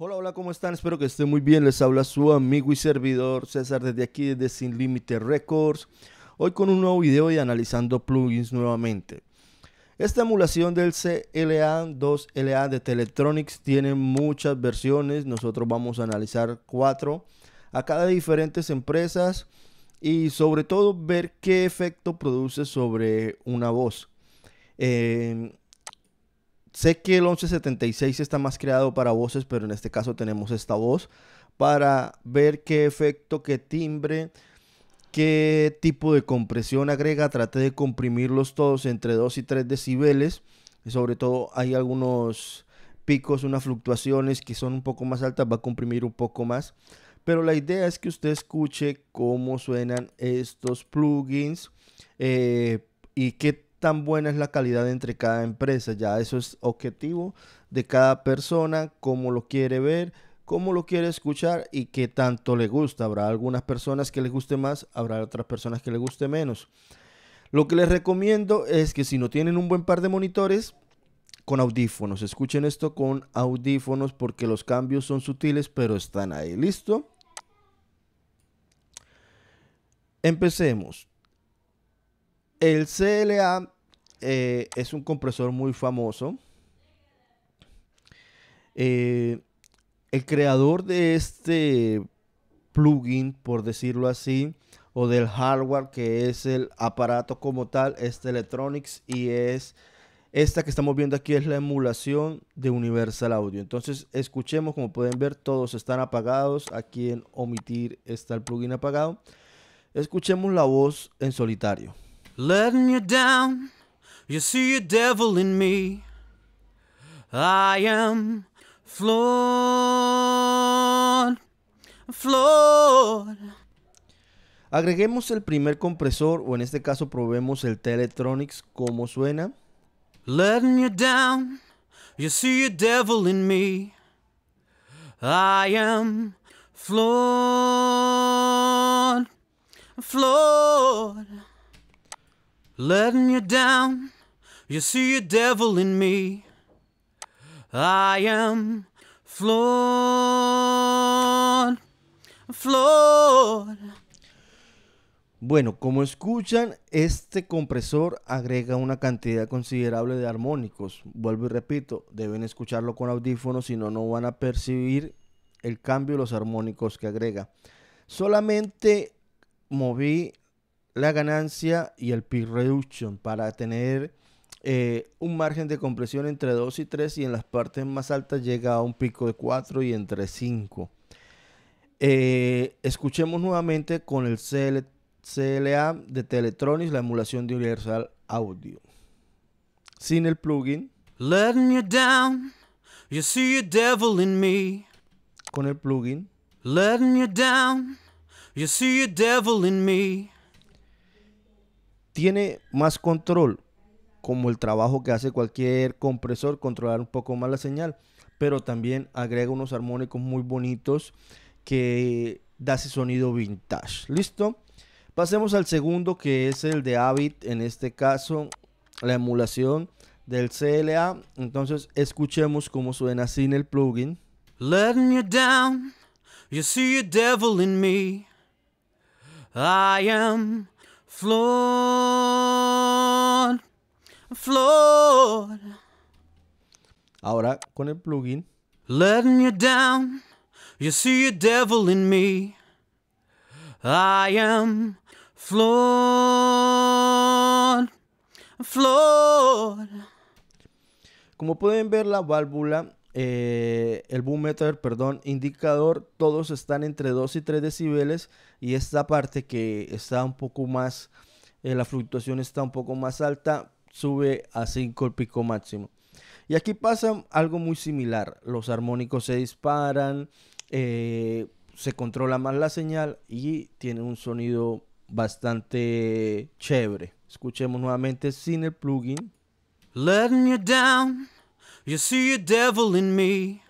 Hola, hola, ¿cómo están? Espero que estén muy bien. Les habla su amigo y servidor César desde aquí, desde Sin Límite Records. Hoy con un nuevo video y analizando plugins nuevamente. Esta emulación del CLA 2LA de Teletronics tiene muchas versiones. Nosotros vamos a analizar cuatro a cada diferentes empresas y sobre todo ver qué efecto produce sobre una voz. Eh, sé que el 1176 está más creado para voces, pero en este caso tenemos esta voz para ver qué efecto, qué timbre, qué tipo de compresión agrega. Traté de comprimirlos todos entre 2 y 3 decibeles. sobre todo hay algunos picos, unas fluctuaciones que son un poco más altas, va a comprimir un poco más. Pero la idea es que usted escuche cómo suenan estos plugins eh, y qué tan buena es la calidad entre cada empresa. Ya eso es objetivo de cada persona, cómo lo quiere ver, cómo lo quiere escuchar y qué tanto le gusta. Habrá algunas personas que les guste más, habrá otras personas que les guste menos. Lo que les recomiendo es que si no tienen un buen par de monitores, con audífonos. Escuchen esto con audífonos porque los cambios son sutiles, pero están ahí. ¿Listo? Empecemos. El CLA eh, es un compresor muy famoso. Eh, el creador de este plugin, por decirlo así, o del hardware que es el aparato como tal, es Electronics y es esta que estamos viendo aquí es la emulación de Universal Audio. Entonces, escuchemos, como pueden ver, todos están apagados. Aquí en omitir está el plugin apagado. Escuchemos la voz en solitario letting you down. You see a devil in me. I am floor floor Agreguemos el primer compresor o en este caso probemos el Teletronics como suena. Letting you down, you see a devil in me. I am floor floor letting you down. You see a devil in me. I am flor. Bueno, como escuchan, este compresor agrega una cantidad considerable de armónicos. Vuelvo y repito, deben escucharlo con audífonos, si no, no van a percibir el cambio de los armónicos que agrega. Solamente moví la ganancia y el peak reduction para tener eh, un margen de compresión entre 2 y 3 y en las partes más altas llega a un pico de 4 y entre 5. Eh, escuchemos nuevamente con el CLA de Teletronics la emulación de Universal Audio. Sin el plugin. Letting down, you see devil in me. Con el plugin. Letting you down, you see devil in me tiene más control, como el trabajo que hace cualquier compresor, controlar un poco más la señal, pero también agrega unos armónicos muy bonitos que da ese sonido vintage. ¿Listo? Pasemos al segundo que es el de Avid, en este caso la emulación del CLA. Entonces escuchemos cómo suena en el plugin. Letting you down, you see a devil in me. I am Flor, flor. Ahora con el plugin. Letting you down, you see a devil in me. I am flor, flor. Como pueden ver, la válvula eh, el boom meter, perdón, indicador, todos están entre 2 y 3 decibeles y esta parte que está un poco más, eh, la fluctuación está un poco más alta, sube a 5 el pico máximo. Y aquí pasa algo muy similar, los armónicos se disparan, eh, se controla más la señal y tiene un sonido bastante chévere. Escuchemos nuevamente sin el plugin. Letting you down. You see a devil in me.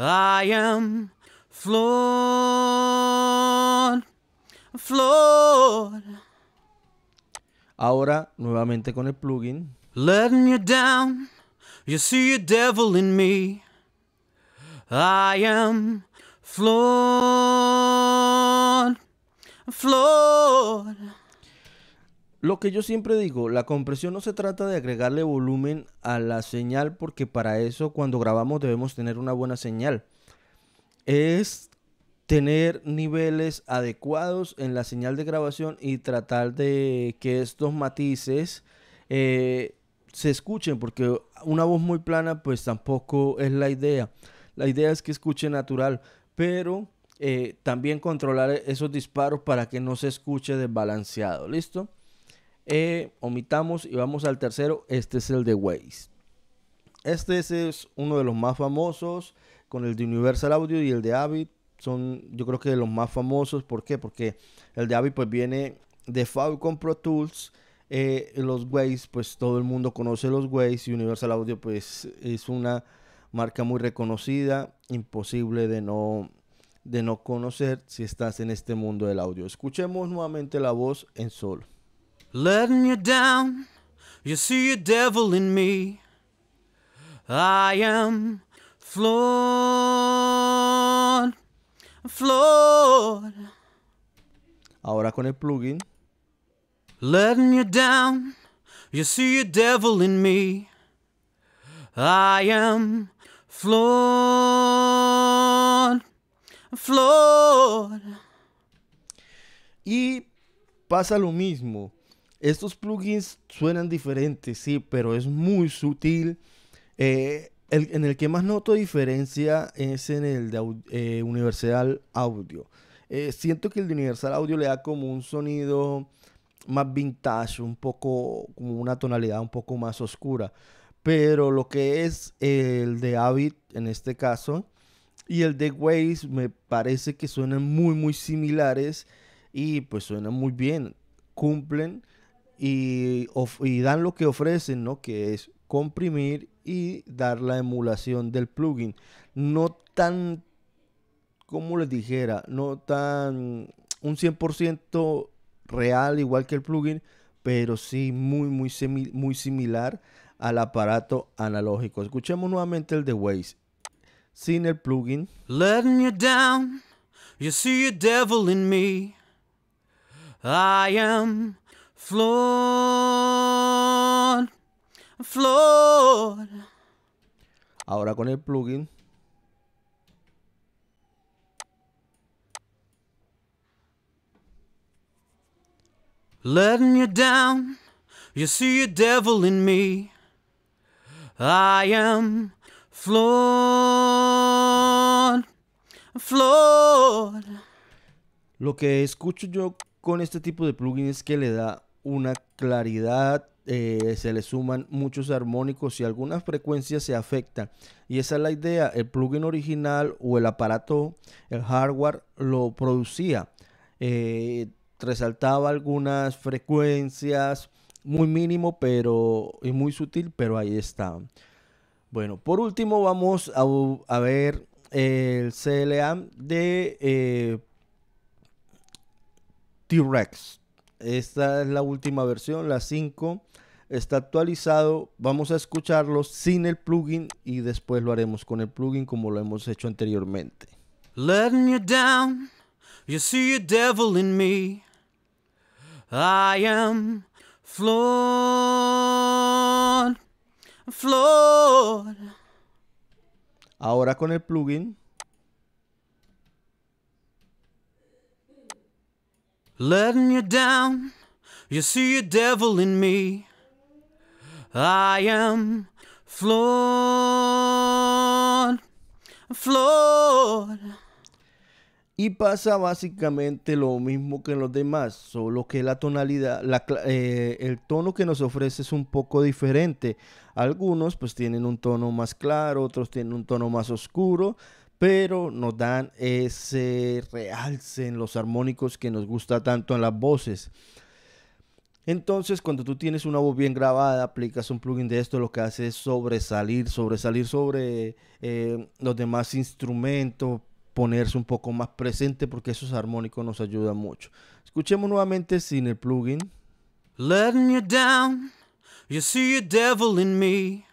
I am flawed, flawed. Ahora, nuevamente con el plugin. Letting you down. You see a devil in me. I am flawed, flawed. Lo que yo siempre digo, la compresión no se trata de agregarle volumen a la señal porque para eso cuando grabamos debemos tener una buena señal. Es tener niveles adecuados en la señal de grabación y tratar de que estos matices eh, se escuchen porque una voz muy plana pues tampoco es la idea. La idea es que escuche natural, pero eh, también controlar esos disparos para que no se escuche desbalanceado. ¿Listo? Eh, omitamos y vamos al tercero. Este es el de Waze. Este es uno de los más famosos con el de Universal Audio y el de Avid. Son yo creo que de los más famosos. ¿Por qué? Porque el de Avid pues viene de Falcon Pro Tools. Eh, los Waze pues todo el mundo conoce los Waze y Universal Audio pues es una marca muy reconocida. Imposible de no de no conocer si estás en este mundo del audio. Escuchemos nuevamente la voz en solo. letting you down. You see a devil in me. I am flawed, flawed. Ahora con el plugin. Letting you down. You see a devil in me. I am flawed, flawed. Y pasa lo mismo. Estos plugins suenan diferentes, sí, pero es muy sutil. Eh, en el que más noto diferencia es en el de eh, Universal Audio. Eh, siento que el de Universal Audio le da como un sonido más vintage, un poco, como una tonalidad un poco más oscura. Pero lo que es el de Avid en este caso y el de Waze me parece que suenan muy, muy similares y pues suenan muy bien. Cumplen y, dan lo que ofrecen, ¿no? Que es comprimir y dar la emulación del plugin. No tan, como les dijera, no tan un 100% real igual que el plugin, pero sí muy, muy, muy similar al aparato analógico. Escuchemos nuevamente el de Waze sin el plugin. Letting you down, you see a devil in me. I am Flor, flor. Ahora con el plugin. Letting you down, you see a devil in me. I am flor, flor. Lo que escucho yo con este tipo de plugin es que le da una claridad, eh, se le suman muchos armónicos y algunas frecuencias se afectan. Y esa es la idea, el plugin original o el aparato, el hardware lo producía. Eh, resaltaba algunas frecuencias, muy mínimo pero y muy sutil, pero ahí está. Bueno, por último vamos a, ver el CLA de eh, T-Rex. Esta es la última versión, la 5. Está actualizado. Vamos a escucharlo sin el plugin y después lo haremos con el plugin como lo hemos hecho anteriormente. Letting you down, you see a devil in me. I am Ahora con el plugin. you down. You see devil in me. I am Y pasa básicamente lo mismo que en los demás, solo que la tonalidad, eh, el tono que nos ofrece es un poco diferente. Algunos pues tienen un tono más claro, otros tienen un tono más oscuro, pero nos dan ese realce en los armónicos que nos gusta tanto en las voces. Entonces, cuando tú tienes una voz bien grabada, aplicas un plugin de esto, lo que hace es sobresalir, sobresalir sobre eh, los demás instrumentos, ponerse un poco más presente, porque esos armónicos nos ayudan mucho. Escuchemos nuevamente sin el plugin. Letting you down, you see a devil in me.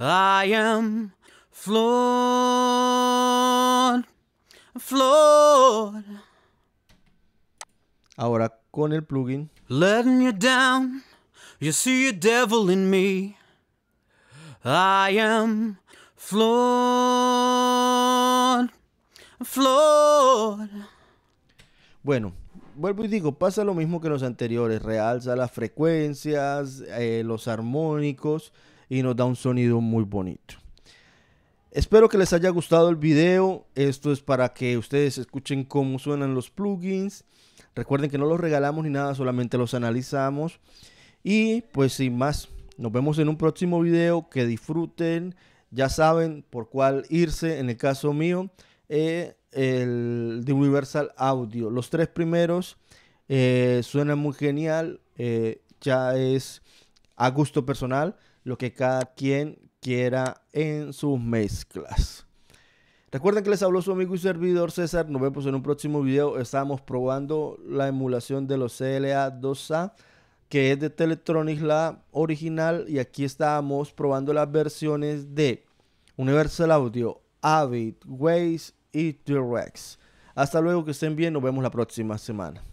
I am Flor, flor. Ahora con el plugin. Letting you down, you see a devil in me. I am flor, flor. Bueno, vuelvo y digo, pasa lo mismo que los anteriores, realza las frecuencias, eh, los armónicos y nos da un sonido muy bonito. Espero que les haya gustado el video. Esto es para que ustedes escuchen cómo suenan los plugins. Recuerden que no los regalamos ni nada, solamente los analizamos. Y pues sin más, nos vemos en un próximo video. Que disfruten. Ya saben por cuál irse. En el caso mío, eh, el de Universal Audio. Los tres primeros eh, suenan muy genial. Eh, ya es a gusto personal lo que cada quien quiera en sus mezclas. Recuerden que les habló su amigo y servidor César. Nos vemos en un próximo video. Estamos probando la emulación de los CLA2A, que es de Teletronics la original. Y aquí estábamos probando las versiones de Universal Audio, Avid, Waze y T-Rex. Hasta luego, que estén bien. Nos vemos la próxima semana.